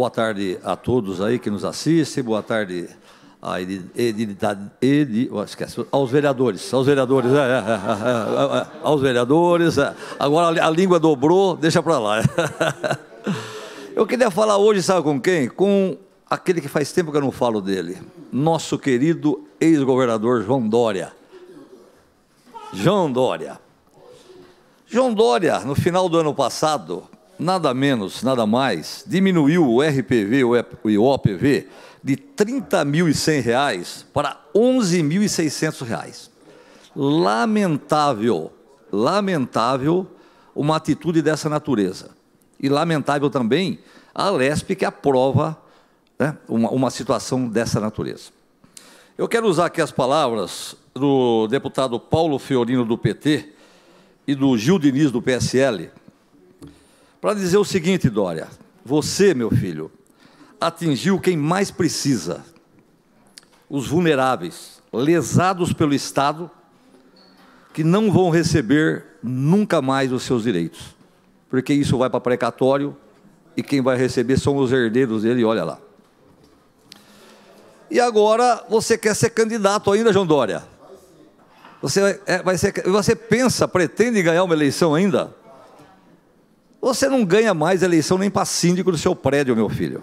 Boa tarde a todos aí que nos assistem, boa tarde a edilidade, edi, oh, esquece, aos vereadores, aos vereadores, é, é, é, aos vereadores. Agora a língua dobrou, deixa para lá. Eu queria falar hoje, sabe com quem? Com aquele que faz tempo que eu não falo dele, nosso querido ex-governador João Dória. João Dória. João Dória, no final do ano passado, nada menos, nada mais, diminuiu o RPV e o OPV de R$ 30.100 para R$ 11.600. Lamentável, lamentável uma atitude dessa natureza. E lamentável também a Lesp que aprova né, uma, uma situação dessa natureza. Eu quero usar aqui as palavras do deputado Paulo Fiorino, do PT, e do Gil Diniz, do PSL, para dizer o seguinte, Dória: você, meu filho, atingiu quem mais precisa, os vulneráveis, lesados pelo Estado, que não vão receber nunca mais os seus direitos, porque isso vai para precatório e quem vai receber são os herdeiros dele, olha lá. E agora você quer ser candidato ainda, João Dória? Você, é, vai ser, você pensa, pretende ganhar uma eleição ainda? Você não ganha mais eleição nem para síndico do seu prédio, meu filho.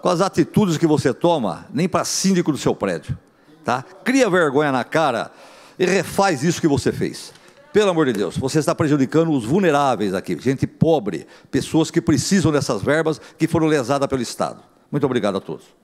Com as atitudes que você toma, nem para síndico do seu prédio. Tá? Cria vergonha na cara e refaz isso que você fez. Pelo amor de Deus, você está prejudicando os vulneráveis aqui, gente pobre, pessoas que precisam dessas verbas que foram lesadas pelo Estado. Muito obrigado a todos.